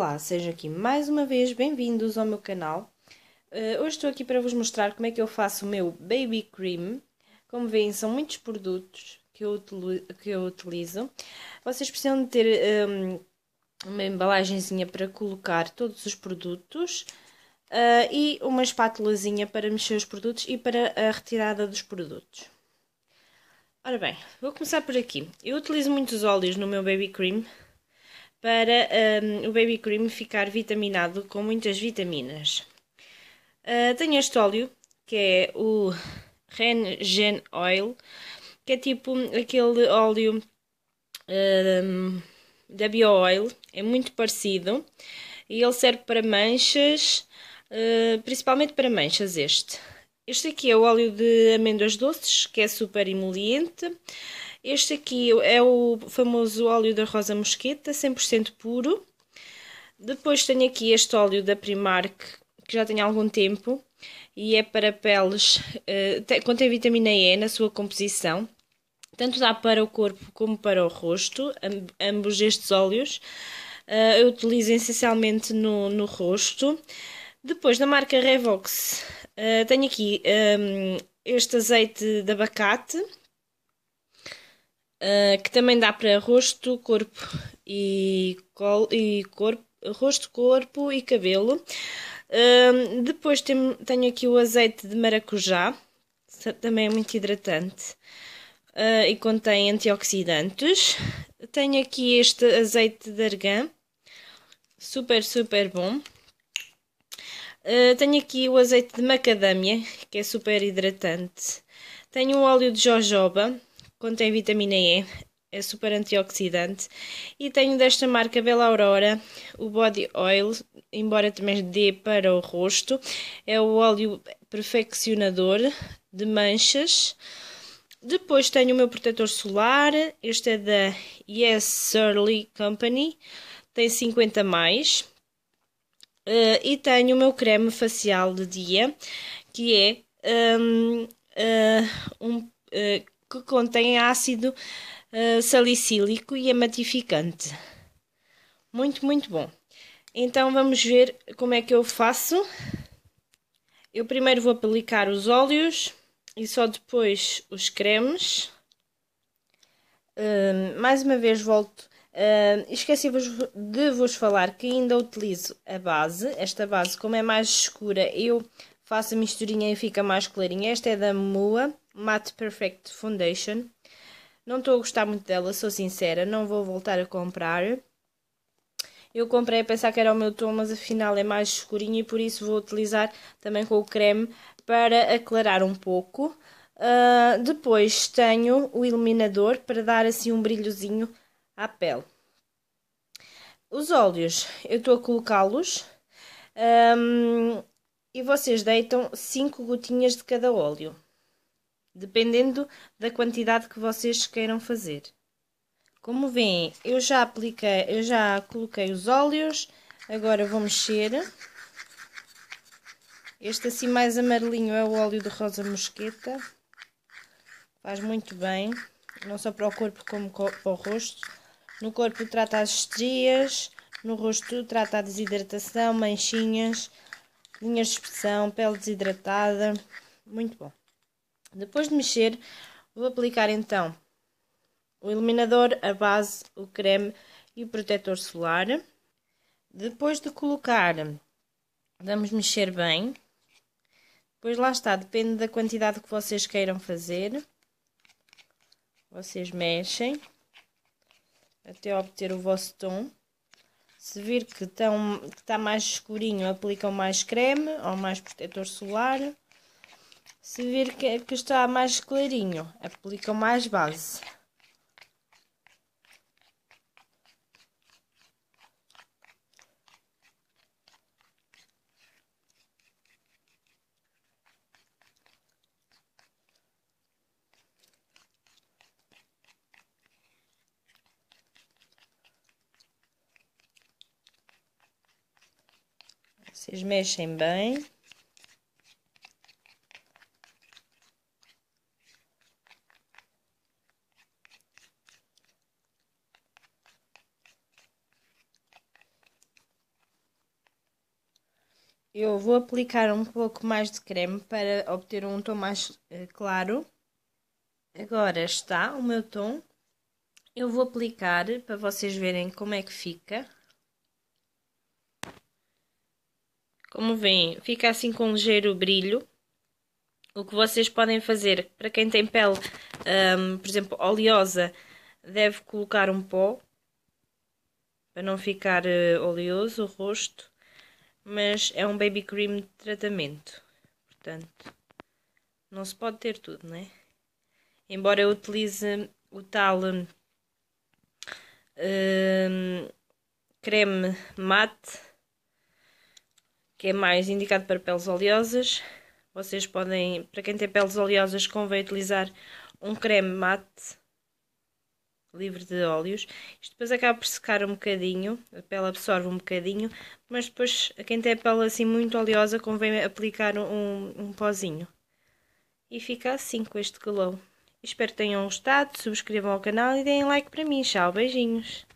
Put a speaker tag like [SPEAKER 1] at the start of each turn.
[SPEAKER 1] Olá, sejam aqui mais uma vez bem-vindos ao meu canal. Uh, hoje estou aqui para vos mostrar como é que eu faço o meu Baby Cream. Como veem, são muitos produtos que eu, que eu utilizo. Vocês precisam de ter um, ehm, uma embalagenzinha para colocar todos os produtos uh, e uma espátulazinha para mexer os produtos e para a retirada dos produtos. Ora bem, vou começar por aqui. Eu utilizo muitos óleos no meu Baby Cream para um, o baby cream ficar vitaminado com muitas vitaminas. Uh, tenho este óleo, que é o Ren Gen Oil, que é tipo aquele óleo um, da Oil é muito parecido e ele serve para manchas, uh, principalmente para manchas este. Este aqui é o óleo de amêndoas doces, que é super emoliente. Este aqui é o famoso óleo da Rosa Mosqueta, 100% puro. Depois tenho aqui este óleo da Primark, que já tem algum tempo e é para peles, uh, eh, tem, contém vitamina E na sua composição. Tanto dá para o corpo como para o rosto, amb ambos estes óleos. Uh, eu utilizo essencialmente no, no rosto. Depois, da marca Revox, uh, tenho aqui um, ehm, este azeite de abacate ah, que também dá para rosto, corpo e, col e corpo, rosto, corpo e cabelo. Uh, depois tem, tenho aqui o azeite de maracujá, também é muito hidratante uh, e contém antioxidantes. Tenho aqui este azeite de argan, super, super bom. Uh, tenho aqui o azeite de macadâmia, que é super hidratante. Tenho o óleo de jojoba, contém vitamina E, é super antioxidante. E tenho desta marca Bela Aurora o Body Oil, embora também dê para o rosto. É o óleo perfeccionador de manchas. Depois tenho o meu protetor solar, este é da Yes Surly Company, tem 50 mais. Uh, e tenho o meu creme facial de dia, que é hum, eh, um, uh, eh, um uh, que contém ácido uh, salicílico e amatificante Muito, muito bom. Então vamos ver como é que eu faço. Eu primeiro vou aplicar os óleos e só depois os cremes. Uh, mais uma vez volto. Uh, eh, esqueci de vos falar que ainda utilizo a base. Esta base, como é mais escura, eu faço a misturinha e fica mais clarinha. Esta é da Mua Matte Perfect Foundation. Não estou a gostar muito dela, sou sincera, não vou voltar a comprar. Eu comprei a pensar que era o meu tom, mas afinal é mais escurinho e por isso vou utilizar também com o creme para aclarar um pouco. Uh, depois tenho o iluminador para dar assim um brilhozinho à pele. Os óleos, eu estou a colocá-los um, e vocês deitam 5 gotinhas de cada óleo dependendo da quantidade que vocês queiram fazer. Como veem, eu já apliquei, eu já coloquei os óleos, agora vou mexer. Este assim mais amarelinho é o óleo de rosa mosqueta. Faz muito bem, não só para o corpo como para o rosto. No corpo trata as estrias, no rosto trata a desidratação, manchinhas, linhas de expressão, pele desidratada. Muito bom. Depois de mexer, vou aplicar então o iluminador, a base, o creme e o protetor solar. Depois de colocar, vamos mexer bem. Depois lá está, depende da quantidade que vocês queiram fazer. Vocês mexem até obter o vosso tom. Se vir que, estão, que está mais escurinho, aplicam mais creme ou mais protetor solar. Se vir que, que está mais clarinho, aplica mais base. Vocês mexem bem. Eu vou aplicar um pouco mais de creme para obter um tom mais eh, claro. Agora está o meu tom. Eu vou aplicar para vocês verem como é que fica. Como veem, fica assim com um ligeiro brilho. O que vocês podem fazer, para quem tem pele, um, ehm, por exemplo, oleosa, deve colocar um pó para não ficar uh, oleoso o rosto mas é um baby cream de tratamento. Portanto, não se pode ter tudo, né? Embora eu utilize o tal hum, creme mate, que é mais indicado para peles oleosas. Vocês podem, para quem tem peles oleosas, convém utilizar um creme mate livre de óleos. Isto depois acaba por secar um bocadinho, a pele absorve um bocadinho, mas depois a quem tem a pele assim muito oleosa convém aplicar um, um pozinho. E fica assim com este glow. Espero que tenham gostado, subscrevam ao canal e deem like para mim. Tchau, beijinhos!